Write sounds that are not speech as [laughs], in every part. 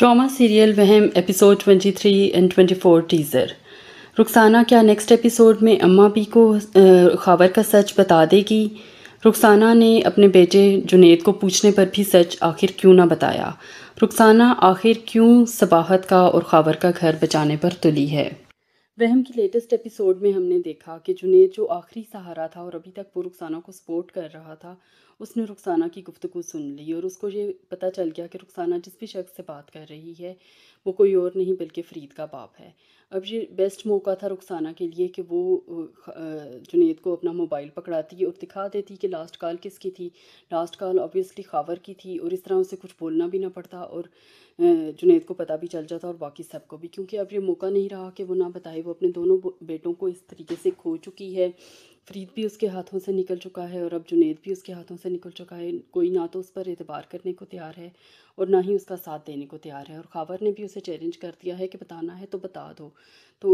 drama serial Wahm episode 23 and 24 teaser Rukhsana क्या next episode में अम्मा पी को खबर का सच बता देगी रुखसाना ने अपने बेटे जुनेद को पूछने पर भी सच आखिर क्यों ना बताया रुखसाना आखिर क्यों सबाहत का और ख़बर का घर बचाने पर तुली है वहम की लेटेस्ट एपिसोड में हमने देखा कि जुनेद जो आखिरी सहारा था और अभी तक वो रुखसाना को सपोर्ट कर रहा था उसने रुखसाना की गुफ्तु सुन ली और उसको ये पता चल गया कि रुखसाना जिस भी शख्स से बात कर रही है वो कोई और नहीं बल्कि फरीद का बाप है अब ये बेस्ट मौका था रुखसाना के लिए कि वो जुनेद को अपना मोबाइल पकड़ाती और दिखा देती कि लास्ट कॉल किसकी थी लास्ट कॉल ऑब्वियसली खावर की थी और इस तरह उसे कुछ बोलना भी ना पड़ता और जुनेद को पता भी चल जाता और बाकी सबको भी क्योंकि अब ये मौका नहीं रहा कि वो ना बताए वो अपने दोनों बेटों को इस तरीके से खो चुकी है फरीद भी उसके हाथों से निकल चुका है और अब जुनेद भी उसके हाथों से से निकल चुका है कोई ना तो उस पर एतबार करने को तैयार है और ना ही उसका साथ देने को तैयार है और खावर ने भी उसे चैलेंज कर दिया है कि बताना है तो बता दो तो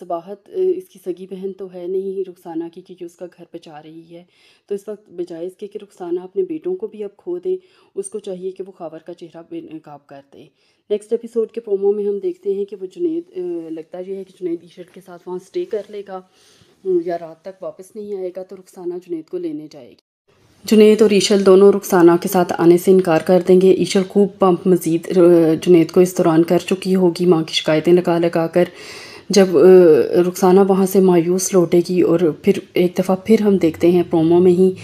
सबाहत इसकी सगी बहन तो है नहीं रुखसाना की क्योंकि उसका घर बचा रही है तो इस वक्त बजाय इसके कि रुखसाना अपने बेटों को भी अब खो दे उसको चाहिए कि वो खावर का चेहरा बेनकाब कर दे नेक्स्ट एपिसोड के प्रोमो में हम देखते हैं कि वो जुनेद लगता यह है कि जुनेद शर्ट के साथ वहाँ स्टे कर लेगा या रात तक वापस नहीं आएगा तो रुखसाना जुनेद को लेने जाएगी जुनेद और ईशल दोनों रुखसाना के साथ आने से इनकार कर देंगे ईशल खूब पंप मजीद जुनेद को इस दौरान कर चुकी होगी माँ की शिकायतें लगा लगा कर जब रुखसाना वहाँ से मायूस लौटेगी और फिर एक दफ़ा फिर हम देखते हैं प्रोमो में ही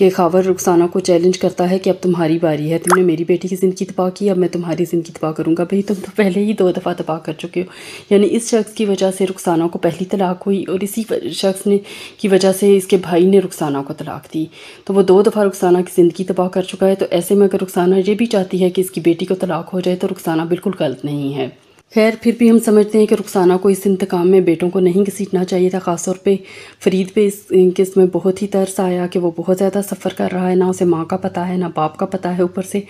कि खावर रुखसाना को चैलेंज करता है कि अब तुम्हारी बारी है तुमने मेरी बेटी की ज़िंदगी तबाह की अब मैं तुम्हारी ज़िंदगी तबाह करूँगा भाई तुम तो पहले ही दो दफ़ा तबाह कर चुके हो यानी इस शख्स की वजह से रुखसाना को पहली तलाक हुई और इसी शख्स ने की वजह से इसके भाई ने रुखसाना को तलाक दी तो वो दो दफ़ा रुखसाना की ज़िंदगी तबाह कर चुका है तो ऐसे में अगर रुखसाना ये भी चाहती है कि इसकी बेटी को तलाक हो जाए तो रुखसाना बिल्कुल गलत नहीं है खैर फिर भी हम समझते हैं कि रुखसाना को इस इंतकाम में बेटों को नहीं घसीटना चाहिए था ख़ासतौर पे फरीद पे इस किस में बहुत ही तरस आया कि वो बहुत ज़्यादा सफ़र कर रहा है ना उसे माँ का पता है ना बाप का पता है ऊपर से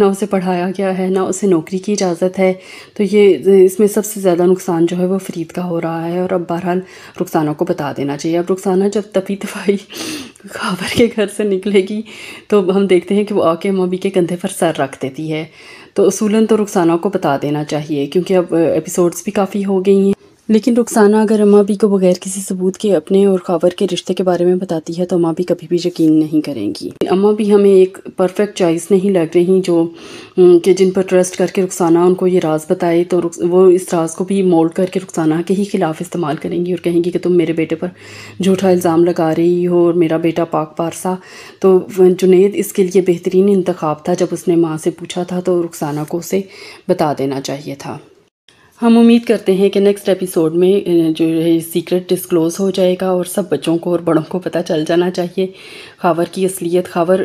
ना उसे पढ़ाया गया है ना उसे नौकरी की इजाज़त है तो ये इसमें सबसे ज़्यादा नुकसान जो है वो फरीद का हो रहा है और अब बहरहाल रुखसाना को बता देना चाहिए अब रुखसाना जब तभी तफाई [laughs] खबर के घर से निकलेगी तो हम देखते हैं कि वो आके मबी के कंधे पर सर रख देती है तो उसूलन तो रुखसाना को बता देना चाहिए क्योंकि अब एपिसोड्स भी काफ़ी हो गई हैं लेकिन रुखसाना अगर अम्मा भी को बगैर किसी सबूत के अपने और खावर के रिश्ते के बारे में बताती है तो अम्मा भी कभी भी यकीन नहीं करेंगी अम्मा भी हमें एक परफेक्ट चॉइस नहीं लग रही जो कि जिन पर ट्रस्ट करके रुखसाना उनको ये राज बताए तो वो इस राज को भी मोल्ड करके रुखसाना के ही खिलाफ इस्तेमाल करेंगी और कहेंगी कि तुम मेरे बेटे पर झूठा इल्ज़ाम लगा रही हो और मेरा बेटा पाक पारसा तो जुनेद इसके लिए बेहतरीन इंतखब था जब उसने माँ से पूछा था तो रुखसाना को उसे बता देना चाहिए था हम उम्मीद करते हैं कि नेक्स्ट एपिसोड में जो है सीक्रेट डिस्क्लोज़ हो जाएगा और सब बच्चों को और बड़ों को पता चल जाना चाहिए खावर की असलियत खावर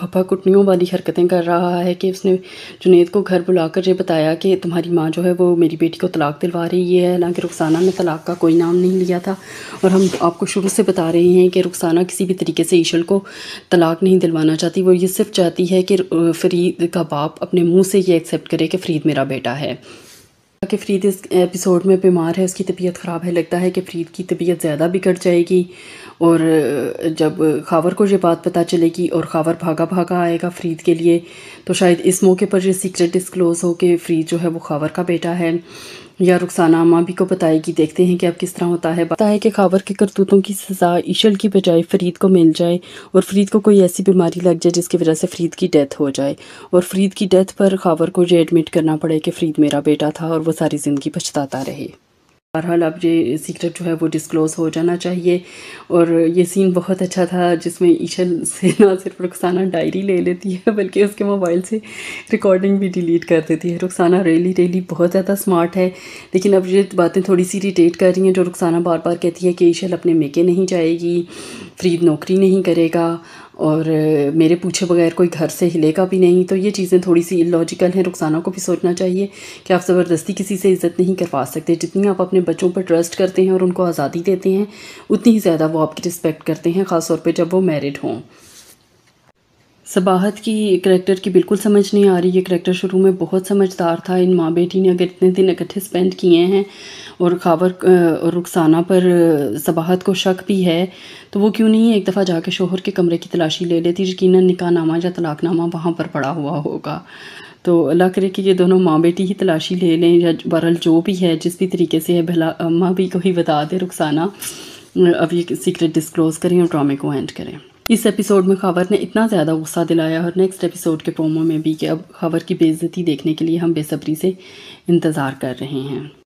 फपा कुटनियों वाली हरकतें कर रहा है कि उसने जुनेद को घर बुलाकर ये बताया कि तुम्हारी माँ जो है वो मेरी बेटी को तलाक दिलवा रही है हालांकि रुखसाना ने तलाक का कोई नाम नहीं लिया था और हम आपको शुरू से बता रहे हैं कि रुखसाना किसी भी तरीके से ईशल को तलाक नहीं दिलवाना चाहती वो ये सिर्फ चाहती है कि फरीद का बाप अपने मुँह से ये एक्सेप्ट करे कि फरीद मेरा बेटा है कि फरीद इस एपिसोड में बीमार है उसकी तबीयत ख़राब है लगता है कि फ्रीद की तबीयत ज़्यादा बिगड़ जाएगी और जब खावर को ये बात पता चलेगी और खावर भागा भागा आएगा फ्रीद के लिए तो शायद इस मौके पर ये सीक्रेट डिस्क्लोज़ हो कि फ्रीद जो है वो खावर का बेटा है या रुखसाना अम्मा भी को बताएगी देखते हैं कि अब किस तरह होता है बता है कि खावर के करतूतों की सज़ा ईशल की बजाय फरीद को मिल जाए और फरीद को कोई ऐसी बीमारी लग जाए जिसकी वजह से फरीद की डेथ हो जाए और फरीद की डेथ पर खावर को ये एडमिट करना पड़े कि फरीद मेरा बेटा था और वो सारी ज़िंदगी पछताता रहे बहरहाल अब ये सीक्रेट जो है वो डिस्क्लोज़ हो जाना चाहिए और ये सीन बहुत अच्छा था जिसमें ईशल से ना सिर्फ रुखसाना डायरी ले लेती है बल्कि उसके मोबाइल से रिकॉर्डिंग भी डिलीट कर देती है रुखसाना रेली रेली बहुत ज़्यादा स्मार्ट है लेकिन अब ये बातें थोड़ी सी रिटेट कर रही हैं जो रुखसाना बार बार कहती है कि ईशल अपने मेके नहीं जाएगी फ्रीद नौकरी नहीं करेगा और मेरे पूछे बगैर कोई घर से हिलेगा भी नहीं तो ये चीज़ें थोड़ी सी इलॉजिकल हैं रुखसाना को भी सोचना चाहिए कि आप ज़बरदस्ती किसी से इज़्ज़त नहीं करवा सकते जितनी आप अपने बच्चों पर ट्रस्ट करते हैं और उनको आज़ादी देते हैं उतनी ही ज़्यादा वो आपकी रिस्पेक्ट करते हैं ख़ासतौर पर जब वो मैरिड हों सबाहत की करैक्टर की बिल्कुल समझ नहीं आ रही ये करेक्टर शुरू में बहुत समझदार था इन माँ बेटी ने अगर इतने दिन इकट्ठे स्पेंड किए हैं और खावर और रुखसाना पर सबाहत को शक भी है तो वो क्यों नहीं एक दफ़ा जाके शोहर के कमरे की तलाशी ले लेती यकीन निकाहनामा या तलाकनामा वहाँ पर पड़ा हुआ होगा तो अल्लाह करे कि ये दोनों माँ बेटी ही तलाशी ले लें या बहरल जो भी है जिस भी तरीके से है भला अम्मा भी को ही बता दे रुखसाना अब ये सीक्रेट डिस्क्लोज़ करें और ड्रामे को एंड करें इस एपिसोड में खबर ने इतना ज़्यादा गुस्सा दिलाया और नेक्स्ट एपिसोड के प्रोमो में भी कि अब खबर की बेइज्जती देखने के लिए हम बेसब्री से इंतज़ार कर रहे हैं